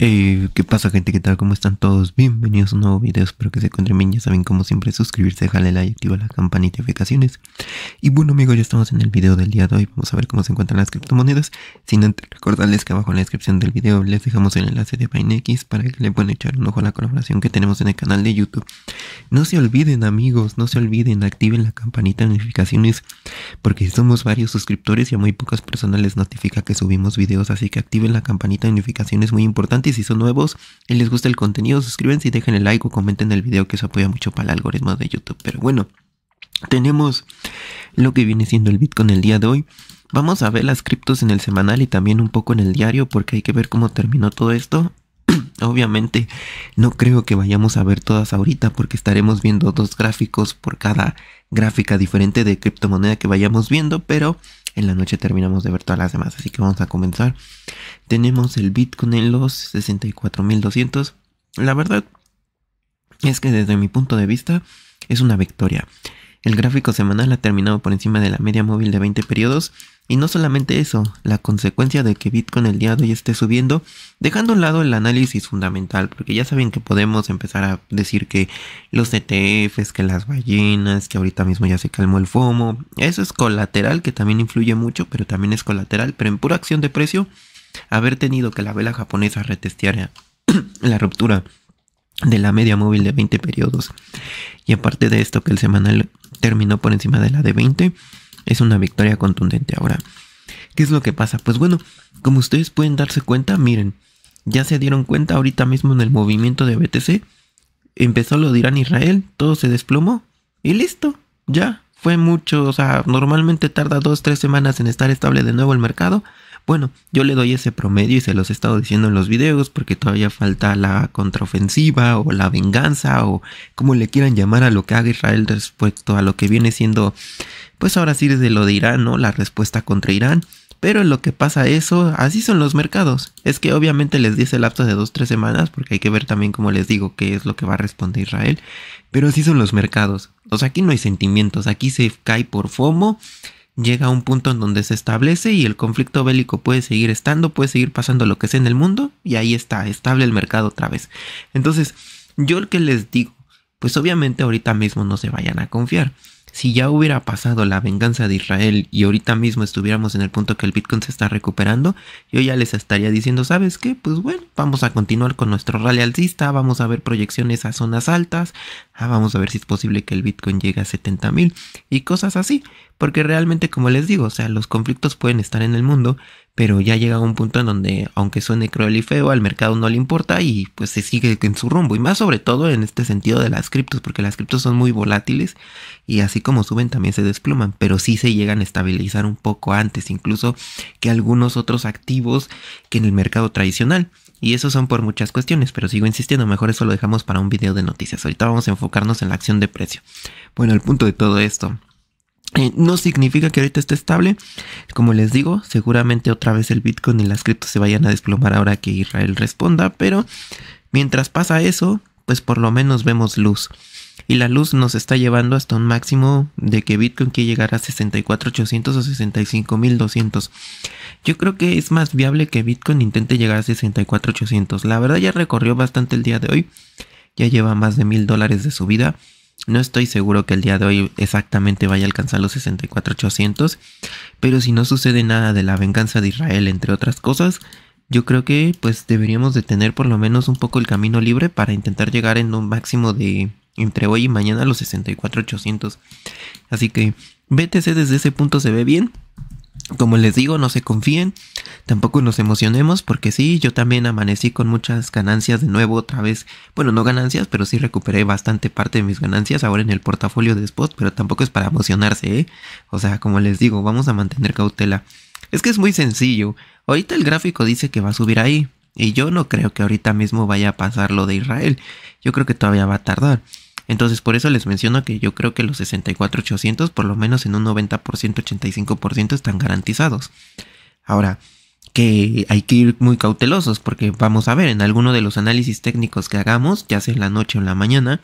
Eh, ¿qué pasa gente? ¿Qué tal? ¿Cómo están todos? Bienvenidos a un nuevo video, espero que se encuentren bien, ya saben como siempre suscribirse, dejarle like, activar la campanita de notificaciones Y bueno amigos, ya estamos en el video del día de hoy, vamos a ver cómo se encuentran las criptomonedas Sin antes recordarles que abajo en la descripción del video les dejamos el enlace de PineX para que le puedan echar un ojo a la colaboración que tenemos en el canal de YouTube No se olviden amigos, no se olviden, activen la campanita de notificaciones Porque somos varios suscriptores y a muy pocas personas les notifica que subimos videos, así que activen la campanita de notificaciones, muy importante si son nuevos y les gusta el contenido, suscríbanse y dejen el like o comenten el video que eso apoya mucho para el algoritmo de YouTube. Pero bueno, tenemos lo que viene siendo el Bitcoin el día de hoy. Vamos a ver las criptos en el semanal y también un poco en el diario porque hay que ver cómo terminó todo esto. Obviamente no creo que vayamos a ver todas ahorita porque estaremos viendo dos gráficos por cada gráfica diferente de criptomoneda que vayamos viendo, pero en la noche terminamos de ver todas las demás, así que vamos a comenzar. Tenemos el Bitcoin en los 64.200. La verdad es que desde mi punto de vista es una victoria. El gráfico semanal ha terminado por encima de la media móvil de 20 periodos y no solamente eso, la consecuencia de que Bitcoin el día de hoy esté subiendo, dejando a un lado el análisis fundamental, porque ya saben que podemos empezar a decir que los ETFs, que las ballenas, que ahorita mismo ya se calmó el FOMO, eso es colateral que también influye mucho, pero también es colateral, pero en pura acción de precio, haber tenido que la vela japonesa retestear la ruptura de la media móvil de 20 periodos. Y aparte de esto que el semanal terminó por encima de la de 20. Es una victoria contundente ahora. ¿Qué es lo que pasa? Pues bueno, como ustedes pueden darse cuenta, miren, ya se dieron cuenta ahorita mismo en el movimiento de BTC. Empezó lo de Irán e Israel, todo se desplomó y listo, ya. Fue mucho, o sea, normalmente tarda 2-3 semanas en estar estable de nuevo el mercado. Bueno, yo le doy ese promedio y se los he estado diciendo en los videos porque todavía falta la contraofensiva o la venganza o como le quieran llamar a lo que haga Israel respecto a lo que viene siendo, pues ahora sí desde lo de Irán, ¿no? La respuesta contra Irán. Pero lo que pasa eso, así son los mercados. Es que obviamente les dice el lapso de dos, tres semanas, porque hay que ver también, como les digo, qué es lo que va a responder Israel. Pero así son los mercados. O sea, aquí no hay sentimientos, aquí se cae por FOMO llega a un punto en donde se establece y el conflicto bélico puede seguir estando, puede seguir pasando lo que sea en el mundo y ahí está, estable el mercado otra vez. Entonces, yo el que les digo, pues obviamente ahorita mismo no se vayan a confiar. Si ya hubiera pasado la venganza de Israel y ahorita mismo estuviéramos en el punto que el Bitcoin se está recuperando, yo ya les estaría diciendo, ¿sabes qué? Pues bueno, vamos a continuar con nuestro rally alcista, vamos a ver proyecciones a zonas altas, ah, vamos a ver si es posible que el Bitcoin llegue a 70.000 mil y cosas así. Porque realmente, como les digo, o sea, los conflictos pueden estar en el mundo, pero ya llega un punto en donde, aunque suene cruel y feo, al mercado no le importa y pues se sigue en su rumbo. Y más sobre todo en este sentido de las criptos, porque las criptos son muy volátiles y así como suben también se despluman, pero sí se llegan a estabilizar un poco antes, incluso que algunos otros activos que en el mercado tradicional. Y eso son por muchas cuestiones, pero sigo insistiendo, mejor eso lo dejamos para un video de noticias. Ahorita vamos a enfocarnos en la acción de precio. Bueno, el punto de todo esto eh, no significa que ahorita esté estable. Como les digo, seguramente otra vez el Bitcoin y las criptos se vayan a desplomar ahora que Israel responda. Pero mientras pasa eso, pues por lo menos vemos luz. Y la luz nos está llevando hasta un máximo de que Bitcoin quiere llegar a 64.800 o 65.200. Yo creo que es más viable que Bitcoin intente llegar a 64.800. La verdad ya recorrió bastante el día de hoy. Ya lleva más de mil dólares de subida. No estoy seguro que el día de hoy exactamente vaya a alcanzar los 64,800, pero si no sucede nada de la venganza de Israel, entre otras cosas, yo creo que pues deberíamos de tener por lo menos un poco el camino libre para intentar llegar en un máximo de entre hoy y mañana a los 64,800. Así que BTC desde ese punto se ve bien, como les digo, no se confíen, tampoco nos emocionemos porque sí, yo también amanecí con muchas ganancias de nuevo otra vez. Bueno, no ganancias, pero sí recuperé bastante parte de mis ganancias ahora en el portafolio de Spot, pero tampoco es para emocionarse, ¿eh? O sea, como les digo, vamos a mantener cautela. Es que es muy sencillo. Ahorita el gráfico dice que va a subir ahí, y yo no creo que ahorita mismo vaya a pasar lo de Israel. Yo creo que todavía va a tardar. Entonces por eso les menciono que yo creo que los 64800 por lo menos en un 90%, 85% están garantizados. Ahora, que hay que ir muy cautelosos porque vamos a ver en alguno de los análisis técnicos que hagamos, ya sea en la noche o en la mañana,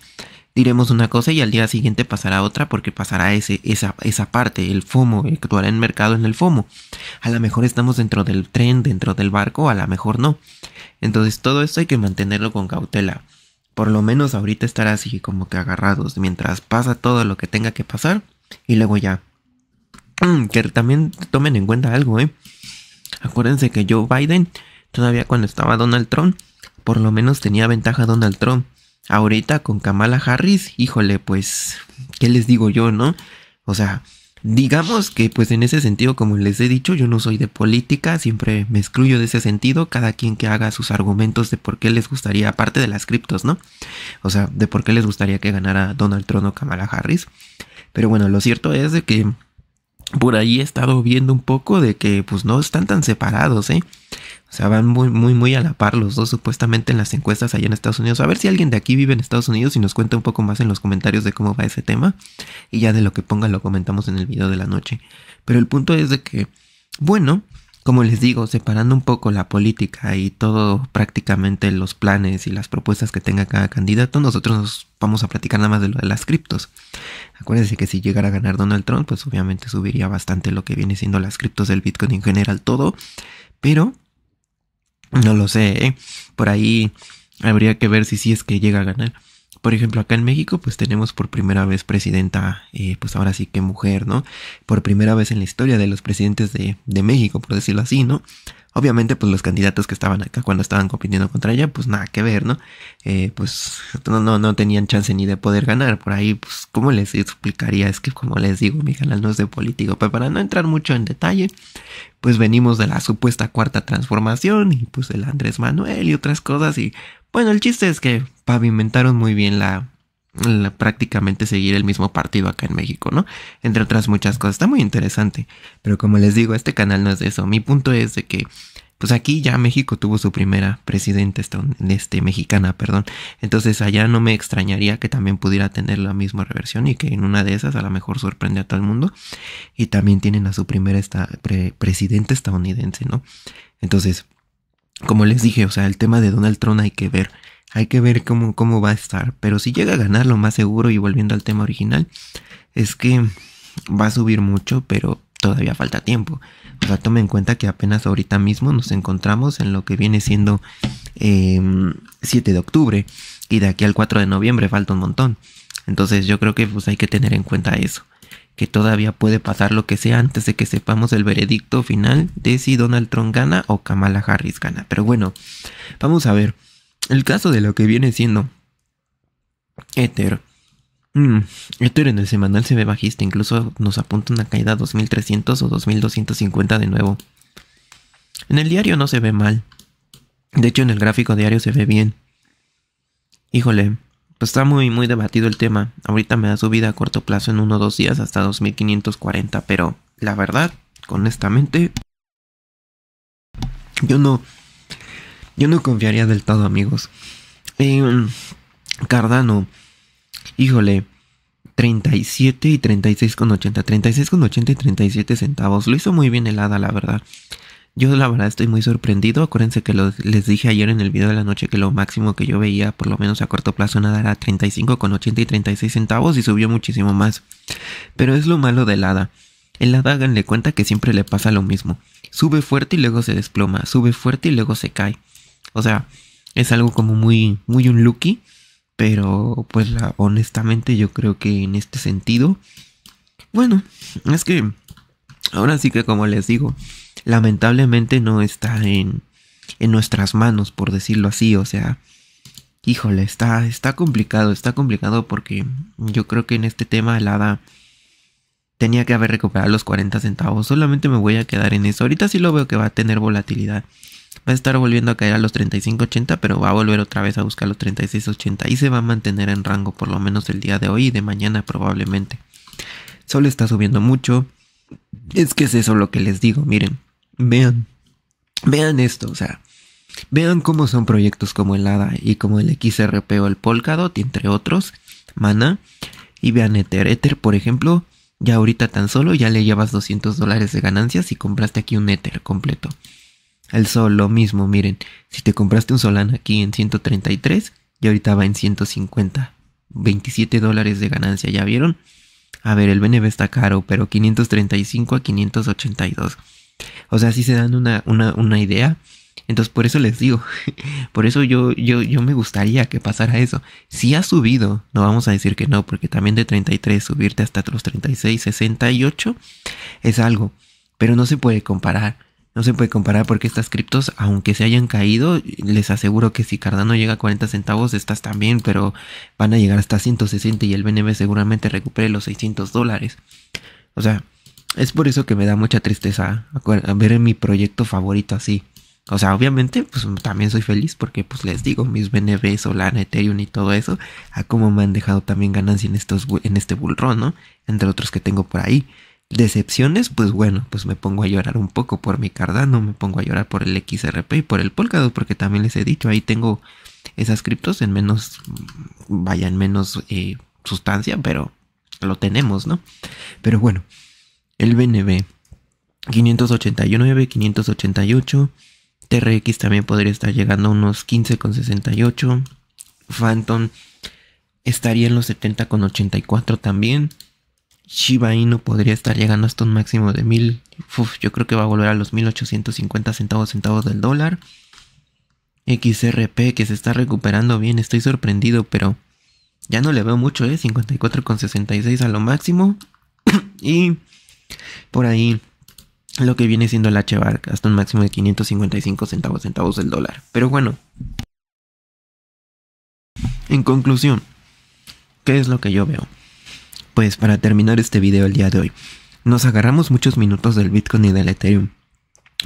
diremos una cosa y al día siguiente pasará otra porque pasará ese, esa, esa parte, el FOMO, actuará en mercado en el FOMO. A lo mejor estamos dentro del tren, dentro del barco, a lo mejor no. Entonces todo esto hay que mantenerlo con cautela por lo menos ahorita estar así como que agarrados mientras pasa todo lo que tenga que pasar y luego ya. Mm, que también tomen en cuenta algo, ¿eh? Acuérdense que Joe Biden, todavía cuando estaba Donald Trump, por lo menos tenía ventaja Donald Trump. Ahorita con Kamala Harris, híjole, pues, ¿qué les digo yo, no? O sea, Digamos que pues en ese sentido, como les he dicho, yo no soy de política, siempre me excluyo de ese sentido, cada quien que haga sus argumentos de por qué les gustaría, aparte de las criptos, ¿no? O sea, de por qué les gustaría que ganara Donald Trump o Kamala Harris. Pero bueno, lo cierto es de que por ahí he estado viendo un poco de que pues no están tan separados, ¿eh? O sea, van muy, muy, muy a la par los dos supuestamente en las encuestas allá en Estados Unidos. A ver si alguien de aquí vive en Estados Unidos y nos cuenta un poco más en los comentarios de cómo va ese tema. Y ya de lo que pongan lo comentamos en el video de la noche. Pero el punto es de que, bueno, como les digo, separando un poco la política y todo prácticamente los planes y las propuestas que tenga cada candidato, nosotros nos vamos a platicar nada más de lo de las criptos. Acuérdense que si llegara a ganar Donald Trump, pues obviamente subiría bastante lo que viene siendo las criptos del Bitcoin en general todo, pero no lo sé, ¿eh? por ahí habría que ver si sí es que llega a ganar por ejemplo, acá en México, pues tenemos por primera vez presidenta, eh, pues ahora sí que mujer, ¿no? Por primera vez en la historia de los presidentes de, México, por decirlo así, ¿no? Obviamente, pues los candidatos que estaban acá cuando estaban compitiendo contra ella, pues nada que ver, ¿no? Eh, pues no, no, no tenían chance ni de poder ganar. Por ahí, pues, ¿cómo les explicaría? Es que, como les digo, mi canal no es de político. Pero para no entrar mucho en detalle, pues venimos de la supuesta cuarta transformación y pues el Andrés Manuel y otras cosas y bueno, el chiste es que pavimentaron muy bien la, prácticamente seguir el mismo partido acá en México, ¿no? Entre otras muchas cosas. Está muy interesante. Pero como les digo, este canal no es de eso. Mi punto es de que pues aquí ya México tuvo su primera presidenta este, mexicana, perdón. Entonces allá no me extrañaría que también pudiera tener la misma reversión y que en una de esas a lo mejor sorprende a todo el mundo. Y también tienen a su primera esta, presidenta estadounidense, ¿no? Entonces, como les dije, o sea, el tema de Donald Trump hay que ver. Hay que ver cómo, cómo va a estar. Pero si llega a ganar, lo más seguro, y volviendo al tema original, es que va a subir mucho, pero todavía falta tiempo. O sea, tomen en cuenta que apenas ahorita mismo nos encontramos en lo que viene siendo 7 em, de octubre. Y de aquí al 4 de noviembre falta un montón. Entonces yo creo que pues hay que tener en cuenta eso que todavía puede pasar lo que sea antes de que sepamos el veredicto final de si Donald Trump gana o Kamala Harris gana. Pero bueno, vamos a ver. El caso de lo que viene siendo Ether. Ether mm, en el semanal se ve bajista, incluso nos apunta una caída a 2300 o 2250 de nuevo. En el diario no se ve mal. De hecho, en el gráfico diario se ve bien. Híjole, pues está muy, muy debatido el tema. Ahorita me da subida a corto plazo en uno o dos días hasta 2540, pero la verdad, honestamente, yo no, yo no confiaría del todo, amigos. Cardano, híjole, 37 y 36,80, 36,80 y 37 centavos. Lo hizo muy bien el la verdad. Yo la verdad estoy muy sorprendido. Acuérdense que les dije ayer en el video de la noche que lo máximo que yo veía, por lo menos a corto plazo, nada era 35,80 y 36 centavos y subió muchísimo más. Pero es lo malo del hada. El hada háganle cuenta que siempre le pasa lo mismo. Sube fuerte y luego se desploma. Sube fuerte y luego se cae. O sea, es algo como muy, muy un lucky. Pero pues honestamente yo creo que en este sentido... Bueno, es que... Ahora sí que como les digo, lamentablemente no está en, en nuestras manos, por decirlo así. O sea, híjole, está, está complicado, está complicado porque yo creo que en este tema el hada tenía que haber recuperado los 40 centavos. Solamente me voy a quedar en eso. Ahorita sí lo veo que va a tener volatilidad. Va a estar volviendo a caer a los 35.80, pero va a volver otra vez a buscar los 36.80 y se va a mantener en rango por lo menos el día de hoy y de mañana probablemente. Solo está subiendo mucho. Es que es eso lo que les digo, miren vean, vean esto, o sea, vean cómo son proyectos como el ADA y como el XRP o el Polkadot, entre otros, Mana, y vean Ether. Ether, por ejemplo, ya ahorita tan solo ya le llevas 200 dólares de ganancias y compraste aquí un Ether completo. El Sol, lo mismo, miren, si te compraste un solan aquí en 133 y ahorita va en 150, 27 dólares de ganancia, ¿ya vieron? A ver, el BNB está caro, pero 535 a 582. O sea, si se dan una, una, idea. Entonces por eso les digo, por eso yo, yo, yo me gustaría que pasara eso. Si ha subido, no vamos a decir que no, porque también de 33 subirte hasta los 36, 68 es algo, pero no se puede comparar. No se puede comparar porque estas criptos, aunque se hayan caído, les aseguro que si Cardano llega a 40 centavos, estas también, pero van a llegar hasta 160 y el BNB seguramente recupere los 600 dólares. O sea, es por eso que me da mucha tristeza ver en mi proyecto favorito así. O sea, obviamente, pues también soy feliz porque, pues les digo, mis BNB, Solana, Ethereum y todo eso, a cómo me han dejado también ganancia en, estos, en este bullrón, ¿no? Entre otros que tengo por ahí. Decepciones, pues bueno, pues me pongo a llorar un poco por mi Cardano, me pongo a llorar por el XRP y por el Polkadot, porque también les he dicho, ahí tengo esas criptos en menos, vaya, en menos eh, sustancia, pero lo tenemos, ¿no? Pero bueno, el BNB 589, 588. TRX también podría estar llegando a unos 15,68. Phantom estaría en los 70,84 también. Shiba Inu podría estar llegando hasta un máximo de 1000. yo creo que va a volver a los 1850 centavos centavos del dólar. XRP que se está recuperando bien, estoy sorprendido, pero ya no le veo mucho, ¿eh? 54,66 a lo máximo. y por ahí lo que viene siendo el HBAR hasta un máximo de 555 centavos centavos del dólar. Pero bueno, en conclusión, ¿qué es lo que yo veo? Pues para terminar este video el día de hoy, nos agarramos muchos minutos del Bitcoin y del Ethereum.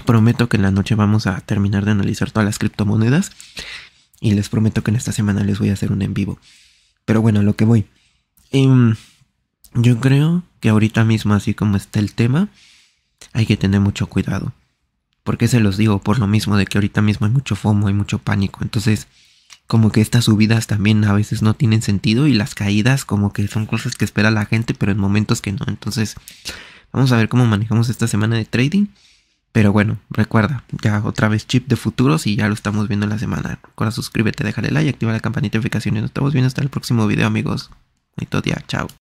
Prometo que en la noche vamos a terminar de analizar todas las criptomonedas y les prometo que en esta semana les voy a hacer un en vivo. Pero bueno, lo que voy. Em, yo creo que ahorita mismo, así como está el tema, hay que tener mucho cuidado. Porque se los digo? Por lo mismo de que ahorita mismo hay mucho FOMO, hay mucho pánico. Entonces, como que estas subidas también a veces no tienen sentido y las caídas como que son cosas que espera la gente, pero en momentos que no. Entonces, vamos a ver cómo manejamos esta semana de trading. Pero bueno, recuerda, ya otra vez chip de futuros y ya lo estamos viendo en la semana. Recuerda suscríbete, déjale like, activa la campanita de notificaciones. Nos estamos viendo hasta el próximo video, amigos. Bonito día, chao.